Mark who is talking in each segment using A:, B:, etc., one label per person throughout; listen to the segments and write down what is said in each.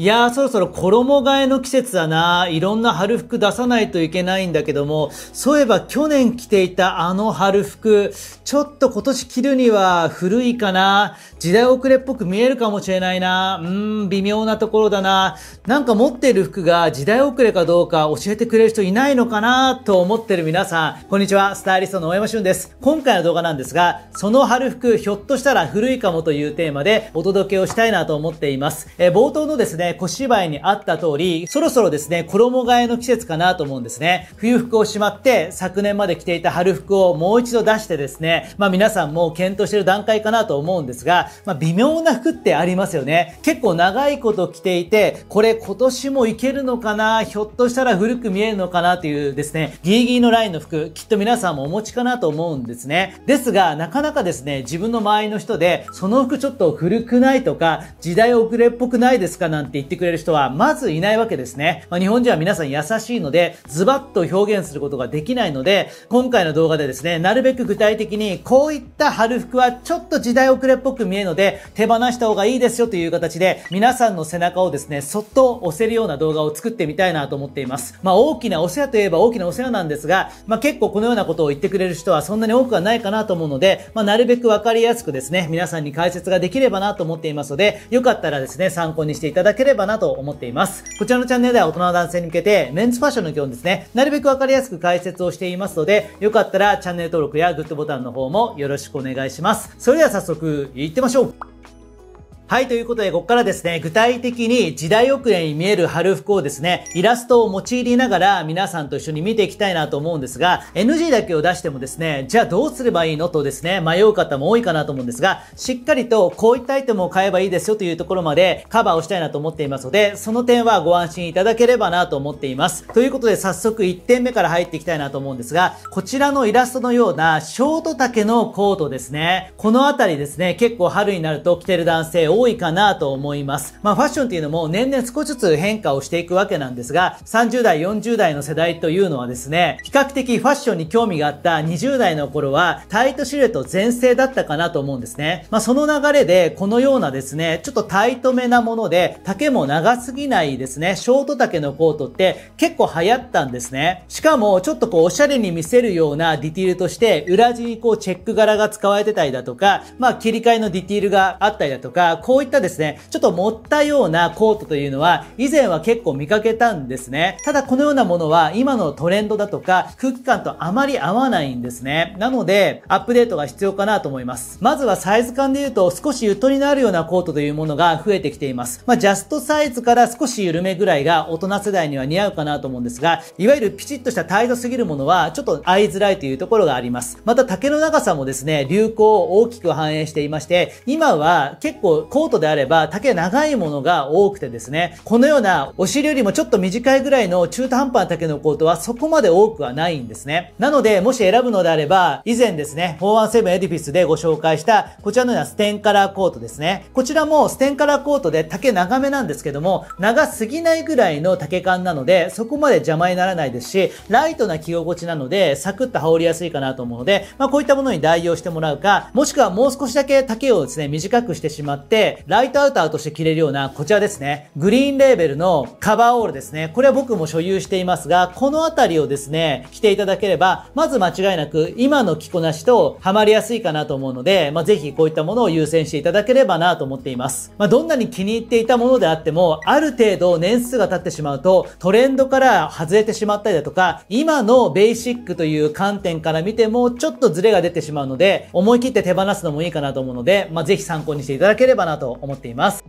A: いやー、そろそろ衣替えの季節だな。いろんな春服出さないといけないんだけども、そういえば去年着ていたあの春服、ちょっと今年着るには古いかな。時代遅れっぽく見えるかもしれないな。うーん、微妙なところだな。なんか持っている服が時代遅れかどうか教えてくれる人いないのかなと思ってる皆さん。こんにちは、スタイリストの大山俊です。今回の動画なんですが、その春服、ひょっとしたら古いかもというテーマでお届けをしたいなと思っています。えー、冒頭のですね、えー、小芝居にあった通り、そろそろですね、衣替えの季節かなと思うんですね。冬服をしまって、昨年まで着ていた春服をもう一度出してですね、まあ皆さんも検討してる段階かなと思うんですが、まあ微妙な服ってありますよね。結構長いこと着ていて、これ今年もいけるのかな、ひょっとしたら古く見えるのかなというですね、ギリギリのラインの服、きっと皆さんもお持ちかなと思うんですね。ですが、なかなかですね、自分の周りの人で、その服ちょっと古くないとか、時代遅れっぽくないですかなんて言ってくれる人はまずいないわけですね。まあ、日本人は皆さん優しいので、ズバッと表現することができないので、今回の動画でですね、なるべく具体的にこういった春服はちょっと時代遅れっぽく見えるので、手放した方がいいですよという形で、皆さんの背中をですね、そっと押せるような動画を作ってみたいなと思っています。まあ、大きなお世話といえば大きなお世話なんですが、まあ、結構このようなことを言ってくれる人はそんなに多くはないかなと思うので、まあ、なるべくわかりやすくですね、皆さんに解説ができればなと思っていますので、よかったらですね、参考にしていただければければなと思っています。こちらのチャンネルでは大人の男性に向けて、メンズファッションの基本ですね、なるべくわかりやすく解説をしていますので、よかったらチャンネル登録やグッドボタンの方もよろしくお願いします。それでは早速、行ってみましょうはい、ということで、ここからですね、具体的に時代遅れに見える春服をですね、イラストを用いりながら皆さんと一緒に見ていきたいなと思うんですが、NG だけを出してもですね、じゃあどうすればいいのとですね、迷う方も多いかなと思うんですが、しっかりとこういったアイテムを買えばいいですよというところまでカバーをしたいなと思っていますので、その点はご安心いただければなと思っています。ということで、早速1点目から入っていきたいなと思うんですが、こちらのイラストのようなショート丈のコートですね、このあたりですね、結構春になると着てる男性多いかなと思います。まあファッションっていうのも年々少しずつ変化をしていくわけなんですが、30代、40代の世代というのはですね、比較的ファッションに興味があった20代の頃はタイトシルエット全盛だったかなと思うんですね。まあその流れでこのようなですね、ちょっとタイトめなもので丈も長すぎないですね、ショート丈のコートって結構流行ったんですね。しかもちょっとこうおしゃれに見せるようなディティールとして裏地にこうチェック柄が使われてたりだとか、まあ切り替えのディティールがあったりだとか、こういったですね、ちょっと持ったようなコートというのは、以前は結構見かけたんですね。ただこのようなものは、今のトレンドだとか、空気感とあまり合わないんですね。なので、アップデートが必要かなと思います。まずはサイズ感で言うと、少しゆとりのあるようなコートというものが増えてきています。まあ、ジャストサイズから少し緩めぐらいが大人世代には似合うかなと思うんですが、いわゆるピチッとした態度すぎるものは、ちょっと合いづらいというところがあります。また、丈の長さもですね、流行を大きく反映していまして、今は結構コートであれば丈長いものが多くてですね、このようなお尻よりもちょっと短いぐらいの中途半端な丈のコートはそこまで多くはないんですね。なので、もし選ぶのであれば、以前ですね、417エディフィスでご紹介した、こちらのようなステンカラーコートですね。こちらもステンカラーコートで丈長めなんですけども、長すぎないぐらいの丈感なので、そこまで邪魔にならないですし、ライトな着心地なので、サクッと羽織りやすいかなと思うので、まあ、こういったものに代用してもらうか、もしくはもう少しだけ丈をですね、短くしてしまって、ライトアウターとして着れるような、こちらですね、グリーンレーベルのカバーオールですね。これは僕も所有していますが、このあたりをですね、着ていただければ、まず間違いなく、今の着こなしとハマりやすいかなと思うので、まあ、ぜひこういったものを優先していただければなと思っています。まあ、どんなに気に入っていたものであっても、ある程度年数が経ってしまうと、トレンドから外れてしまったりだとか、今のベーシックという観点から見ても、ちょっとズレが出てしまうので、思い切って手放すのもいいかなと思うので、まあ、ぜひ参考にしていただければなと思っています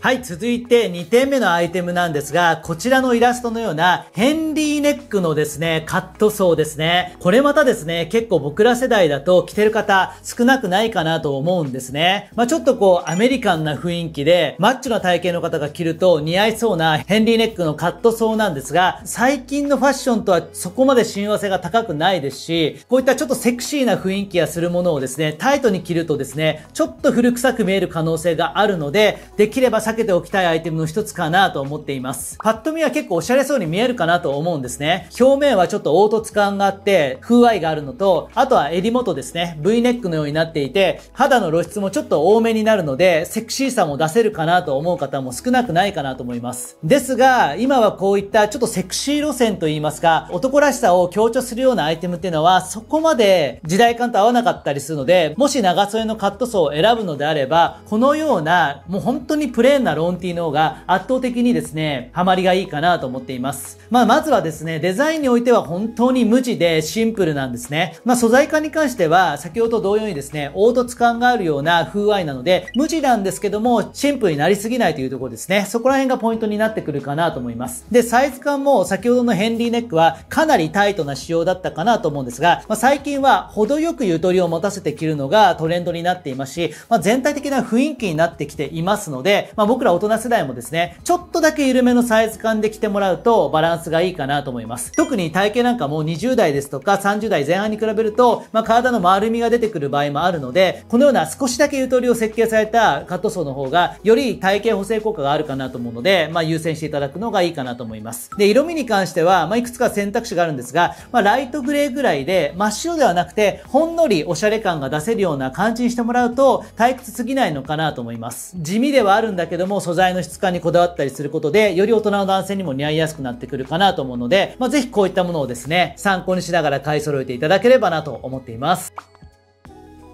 A: はい、続いて2点目のアイテムなんですが、こちらのイラストのようなヘンリーネックのですね、カットソーですね。これまたですね、結構僕ら世代だと着てる方少なくないかなと思うんですね。まあ、ちょっとこうアメリカンな雰囲気で、マッチョな体型の方が着ると似合いそうなヘンリーネックのカットソーなんですが、最近のファッションとはそこまで親和性が高くないですし、こういったちょっとセクシーな雰囲気やするものをですね、タイトに着るとですね、ちょっと古臭く見える可能性があるので、できれば避けておきたいアイテムの一つかなと思っています。パッと見は結構おしゃれそうに見えるかなと思うんですね。表面はちょっと凹凸感があって、風合いがあるのと、あとは襟元ですね。V ネックのようになっていて、肌の露出もちょっと多めになるので、セクシーさも出せるかなと思う方も少なくないかなと思います。ですが、今はこういったちょっとセクシー路線といいますか、男らしさを強調するようなアイテムっていうのは、そこまで時代感と合わなかったりするので、もし長袖のカットソーを選ぶのであれば、このような、もう本当にプレー変なロンティーの方が圧倒的にですね、ハマりがいいかなと思っています。まあ、まずはですね、デザインにおいては本当に無地でシンプルなんですね。まあ、素材感に関しては、先ほど同様にですね、凹凸感があるような風合いなので、無地なんですけども、シンプルになりすぎないというところですね。そこら辺がポイントになってくるかなと思います。で、サイズ感も先ほどのヘンリーネックはかなりタイトな仕様だったかなと思うんですが、まあ、最近は程よくゆとりを持たせて着るのがトレンドになっていますし、まあ、全体的な雰囲気になってきていますので、ま僕ら大人世代もですね、ちょっとだけ緩めのサイズ感で着てもらうとバランスがいいかなと思います。特に体型なんかも20代ですとか30代前半に比べると、まあ、体の丸みが出てくる場合もあるので、このような少しだけゆとりを設計されたカットソーの方が、より体型補正効果があるかなと思うので、まあ、優先していただくのがいいかなと思います。で、色味に関しては、まあ、いくつか選択肢があるんですが、まあ、ライトグレーぐらいで、真っ白ではなくて、ほんのりおしゃれ感が出せるような感じにしてもらうと、退屈すぎないのかなと思います。地味ではあるんだけどども、素材の質感にこだわったりすることで、より大人の男性にも似合いやすくなってくるかなと思うので、まあ、ぜひこういったものをですね、参考にしながら買い揃えていただければなと思っています。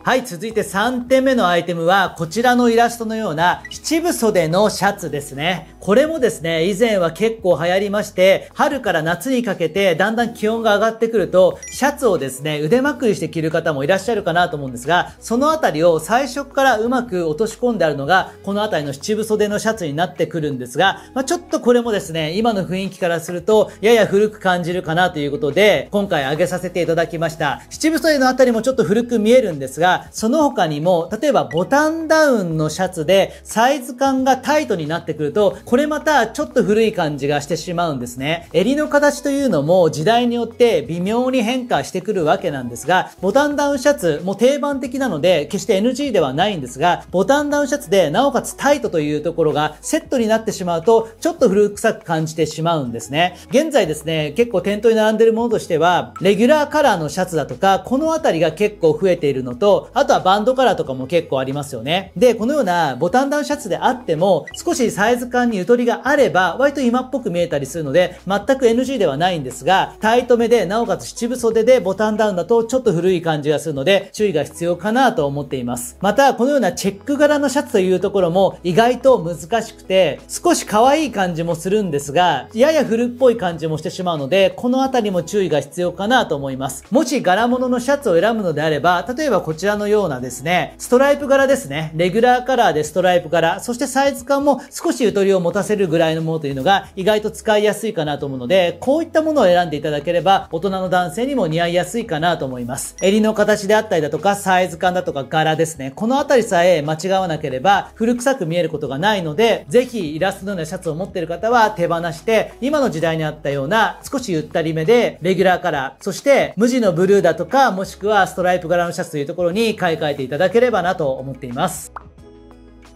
A: はい、続いて3点目のアイテムは、こちらのイラストのような七分袖のシャツですね。これもですね、以前は結構流行りまして、春から夏にかけてだんだん気温が上がってくると、シャツをですね、腕まくりして着る方もいらっしゃるかなと思うんですが、そのあたりを最初からうまく落とし込んであるのが、このあたりの七分袖のシャツになってくるんですが、まあ、ちょっとこれもですね、今の雰囲気からすると、やや古く感じるかなということで、今回上げさせていただきました。七分袖のあたりもちょっと古く見えるんですが、その他にも、例えばボタンダウンのシャツでサイズ感がタイトになってくると、これまたちょっと古い感じがしてしまうんですね。襟の形というのも時代によって微妙に変化してくるわけなんですが、ボタンダウンシャツも定番的なので、決して NG ではないんですが、ボタンダウンシャツでなおかつタイトというところがセットになってしまうと、ちょっと古臭く感じてしまうんですね。現在ですね、結構店頭に並んでるものとしては、レギュラーカラーのシャツだとか、この辺りが結構増えているのと、あとはバンドカラーとかも結構ありますよね。で、このようなボタンダウンシャツであっても、少しサイズ感にゆとりがあれば、割と今っぽく見えたりするので、全く NG ではないんですが、タイトめで、なおかつ七分袖でボタンダウンだとちょっと古い感じがするので、注意が必要かなと思っています。また、このようなチェック柄のシャツというところも意外と難しくて、少し可愛い感じもするんですが、やや古っぽい感じもしてしまうので、このあたりも注意が必要かなと思います。もし柄物のシャツを選ぶのであれば、例えばこちらのようなですね、ストライプ柄ですね。レギュラーカラーでストライプ柄、そしてサイズ感も少しゆとりを持たせるぐらいのものというのが意外と使いやすいかなと思うので、こういったものを選んでいただければ、大人の男性にも似合いやすいかなと思います。襟の形であったりだとか、サイズ感だとか柄ですね。このあたりさえ間違わなければ、古臭く見えることがないので、ぜひイラストのようなシャツを持っている方は手放して、今の時代にあったような少しゆったりめで、レギュラーカラー、そして無地のブルーだとか、もしくはストライプ柄のシャツというところにに買い替えていただければなと思っています。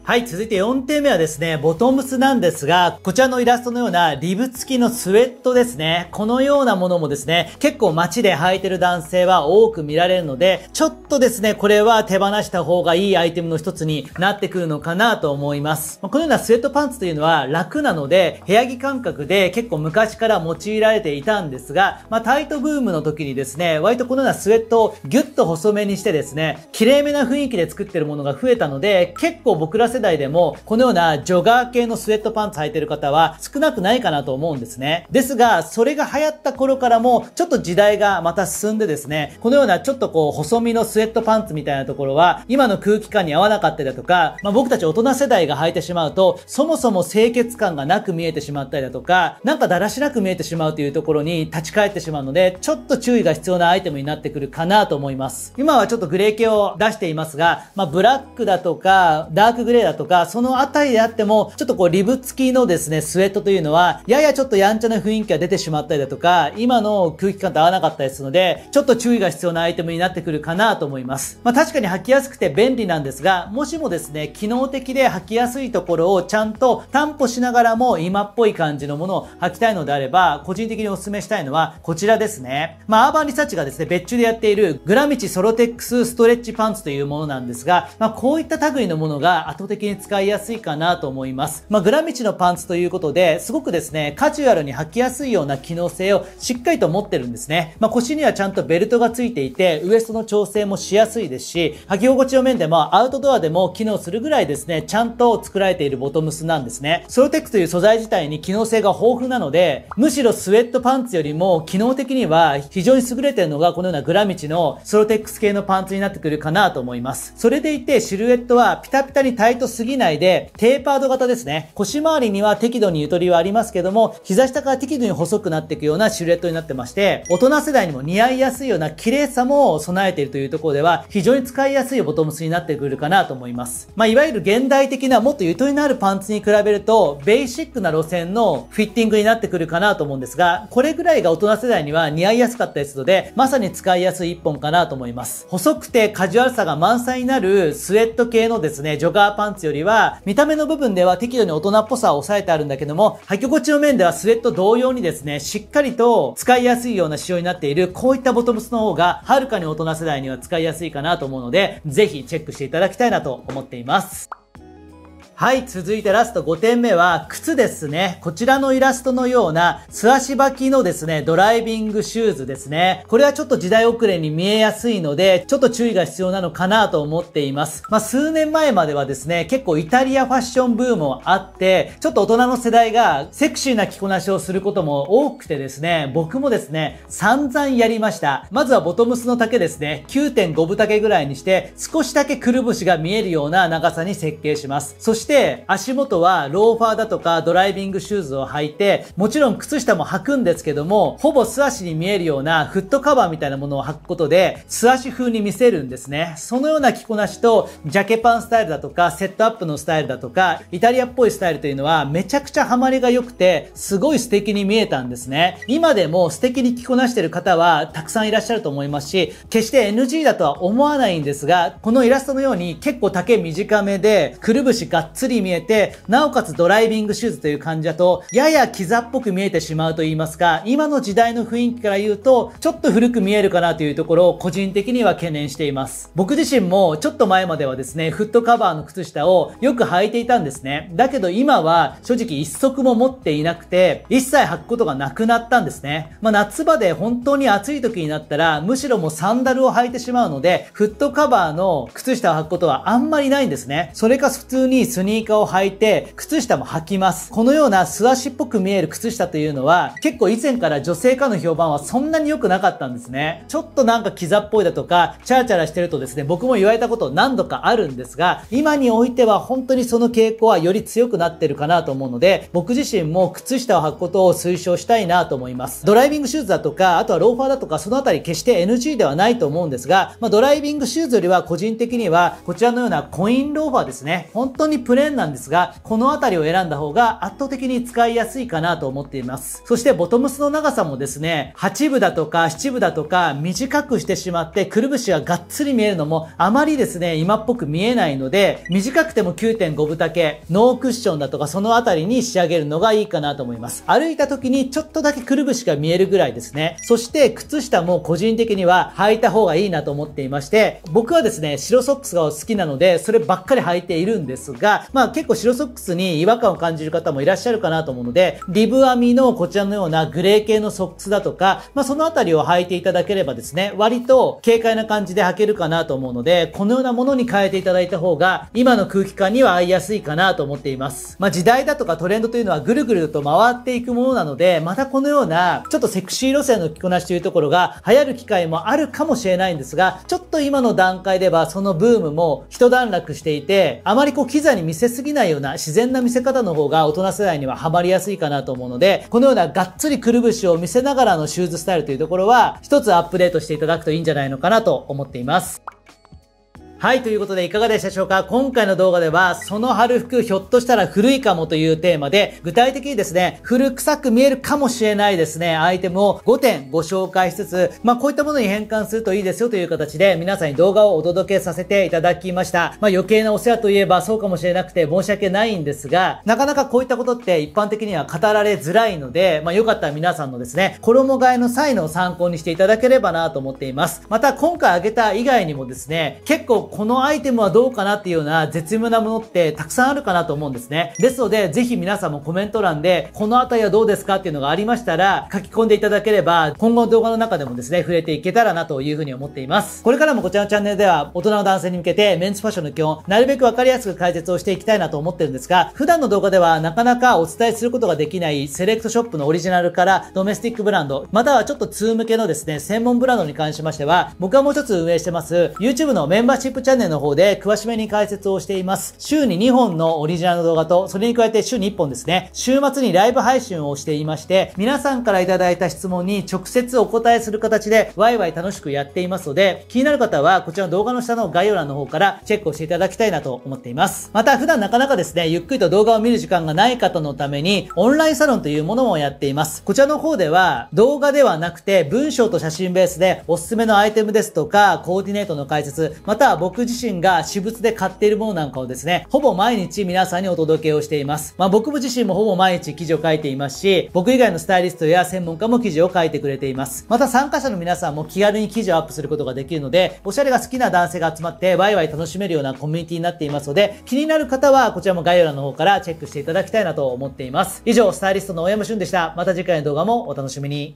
A: はい、続いて4点目はですね、ボトムスなんですが、こちらのイラストのようなリブ付きのスウェットですね。このようなものもですね、結構街で履いてる男性は多く見られるので、ちょっとですね、これは手放した方がいいアイテムの一つになってくるのかなと思います。このようなスウェットパンツというのは楽なので、部屋着感覚で結構昔から用いられていたんですが、まあ、タイトブームの時にですね、割とこのようなスウェットをギュッと細めにしてですね、綺麗めな雰囲気で作ってるものが増えたので、結構僕ら世世代でも、このようなジョガー系のスウェットパンツ履いてる方は少なくないかなと思うんですね。ですが、それが流行った頃からも、ちょっと時代がまた進んでですね、このようなちょっとこう、細身のスウェットパンツみたいなところは、今の空気感に合わなかったりだとか、まあ、僕たち大人世代が履いてしまうと、そもそも清潔感がなく見えてしまったりだとか、なんかだらしなく見えてしまうというところに立ち返ってしまうので、ちょっと注意が必要なアイテムになってくるかなと思います。今はちょっとグレー系を出していますが、まあ、ブラックだとか、ダークグレーレーだとか、そのあたりであっても、ちょっとこうリブ付きのですね、スウェットというのは、ややちょっとやんちゃな雰囲気が出てしまったりだとか、今の空気感と合わなかったりするので、ちょっと注意が必要なアイテムになってくるかなと思います。まあ確かに履きやすくて便利なんですが、もしもですね、機能的で履きやすいところをちゃんと担保しながらも今っぽい感じのものを履きたいのであれば、個人的にお勧めしたいのはこちらですね。まあアーバンリサーチがですね、別注でやっているグラミチソロテックスストレッチパンツというものなんですが、まあこういった類のものが後的に使いやすいかなと思います。まあ、グラミチのパンツということで、すごくですね、カジュアルに履きやすいような機能性をしっかりと持ってるんですね。まあ、腰にはちゃんとベルトがついていて、ウエストの調整もしやすいですし、履き心地の面でもアウトドアでも機能するぐらいですね、ちゃんと作られているボトムスなんですね。ソロテックという素材自体に機能性が豊富なので、むしろスウェットパンツよりも機能的には非常に優れてるのがこのようなグラミチのソロテックス系のパンツになってくるかなと思います。それでいてシルエットはピタピタにイトすぎないで、テーパード型ですね。腰回りには適度にゆとりはありますけども、膝下から適度に細くなっていくようなシルエットになってまして、大人世代にも似合いやすいような綺麗さも備えているというところでは、非常に使いやすいボトムスになってくるかなと思います。まあ、いわゆる現代的なもっとゆとりのあるパンツに比べると、ベーシックな路線のフィッティングになってくるかなと思うんですが、これぐらいが大人世代には似合いやすかったりするので、まさに使いやすい一本かなと思います。細くてカジュアルさが満載になるスウェット系のですね、ジョガーパンパンツよりは、見た目の部分では適度に大人っぽさを抑えてあるんだけども、履き心地の面ではスウェット同様にですね、しっかりと使いやすいような仕様になっている、こういったボトムスの方が、はるかに大人世代には使いやすいかなと思うので、ぜひチェックしていただきたいなと思っています。はい、続いてラスト5点目は、靴ですね。こちらのイラストのような、素足履きのですね、ドライビングシューズですね。これはちょっと時代遅れに見えやすいので、ちょっと注意が必要なのかなと思っています。まあ、数年前まではですね、結構イタリアファッションブームもあって、ちょっと大人の世代がセクシーな着こなしをすることも多くてですね、僕もですね、散々やりました。まずはボトムスの丈ですね、9.5分丈ぐらいにして、少しだけくるぶしが見えるような長さに設計します。そしてして足元はローファーだとかドライビングシューズを履いて、もちろん靴下も履くんですけども、ほぼ素足に見えるようなフットカバーみたいなものを履くことで、素足風に見せるんですね。そのような着こなしと、ジャケパンスタイルだとか、セットアップのスタイルだとか、イタリアっぽいスタイルというのは、めちゃくちゃハマりが良くて、すごい素敵に見えたんですね。今でも素敵に着こなしてる方は、たくさんいらっしゃると思いますし、決して NG だとは思わないんですが、このイラストのように結構丈短めで、くるぶしがっつり見えて、なおかつドライビングシューズという感じだと、ややキザっぽく見えてしまうと言いますか、今の時代の雰囲気から言うと、ちょっと古く見えるかなというところを個人的には懸念しています。僕自身もちょっと前まではですね、フットカバーの靴下をよく履いていたんですね。だけど今は正直一足も持っていなくて、一切履くことがなくなったんですね。まあ夏場で本当に暑い時になったら、むしろもうサンダルを履いてしまうので、フットカバーの靴下を履くことはあんまりないんですね。それか普通にスニニーカーを履いて、靴下も履きます。このような素足っぽく見える靴下というのは、結構以前から女性化の評判はそんなに良くなかったんですね。ちょっとなんかキザっぽいだとか、チャラチャラしてるとですね、僕も言われたこと何度かあるんですが、今においては本当にその傾向はより強くなってるかなと思うので、僕自身も靴下を履くことを推奨したいなと思います。ドライビングシューズだとか、あとはローファーだとか、そのあたり決して NG ではないと思うんですが、まあ、ドライビングシューズよりは個人的には、こちらのようなコインローファーですね、本当にプレーンなんですが、この辺りを選んだ方が圧倒的に使いやすいかなと思っています。そしてボトムスの長さもですね、8部だとか7部だとか短くしてしまって、くるぶしががっつり見えるのもあまりですね、今っぽく見えないので、短くても9.5分丈、ノークッションだとかその辺りに仕上げるのがいいかなと思います。歩いた時にちょっとだけくるぶしが見えるぐらいですね。そして靴下も個人的には履いた方がいいなと思っていまして、僕はですね、白ソックスが好きなので、そればっかり履いているんですが、まあ結構白ソックスに違和感を感じる方もいらっしゃるかなと思うので、リブ編みのこちらのようなグレー系のソックスだとか、まあそのあたりを履いていただければですね、割と軽快な感じで履けるかなと思うので、このようなものに変えていただいた方が、今の空気感には合いやすいかなと思っています。まあ時代だとかトレンドというのはぐるぐると回っていくものなので、またこのようなちょっとセクシー路線の着こなしというところが流行る機会もあるかもしれないんですが、ちょっと今の段階ではそのブームも一段落していて、あまりこう機材に見せすぎないような自然な見せ方の方が大人世代にはハマりやすいかなと思うので、このようながっつりくるぶしを見せながらのシューズスタイルというところは、一つアップデートしていただくといいんじゃないのかなと思っています。はい、ということでいかがでしたでしょうか今回の動画では、その春服ひょっとしたら古いかもというテーマで、具体的にですね、古臭く見えるかもしれないですね、アイテムを5点ご紹介しつつ、まあこういったものに変換するといいですよという形で、皆さんに動画をお届けさせていただきました。まあ余計なお世話といえばそうかもしれなくて申し訳ないんですが、なかなかこういったことって一般的には語られづらいので、まあよかったら皆さんのですね、衣替えの際の参考にしていただければなと思っています。また今回挙げた以外にもですね、結構このアイテムはどうかなっていうような絶妙なものってたくさんあるかなと思うんですね。ですので、ぜひ皆さんもコメント欄で、このあたりはどうですかっていうのがありましたら、書き込んでいただければ、今後の動画の中でもですね、触れていけたらなというふうに思っています。これからもこちらのチャンネルでは、大人の男性に向けて、メンズファッションの基本、なるべくわかりやすく解説をしていきたいなと思ってるんですが、普段の動画ではなかなかお伝えすることができないセレクトショップのオリジナルからドメスティックブランド、またはちょっと通向けのですね、専門ブランドに関しましては、僕はもう一つ運営してます、YouTube のメンバーシップ YouTube チャンネルの方で詳しめに解説をしています。週に2本のオリジナルの動画と、それに加えて週に1本ですね、週末にライブ配信をしていまして、皆さんからいただいた質問に直接お答えする形で、ワイワイ楽しくやっていますので、気になる方はこちらの動画の下の概要欄の方からチェックをしていただきたいなと思っています。また普段なかなかですね、ゆっくりと動画を見る時間がない方のために、オンラインサロンというものもやっています。こちらの方では、動画ではなくて、文章と写真ベースでおすすめのアイテムですとか、コーディネートの解説、または僕僕自身が私物で買っているものなんかをですね、ほぼ毎日皆さんにお届けをしています。まあ僕自身もほぼ毎日記事を書いていますし、僕以外のスタイリストや専門家も記事を書いてくれています。また参加者の皆さんも気軽に記事をアップすることができるので、おしゃれが好きな男性が集まってワイワイ楽しめるようなコミュニティになっていますので、気になる方はこちらも概要欄の方からチェックしていただきたいなと思っています。以上、スタイリストの大山俊でした。また次回の動画もお楽しみに。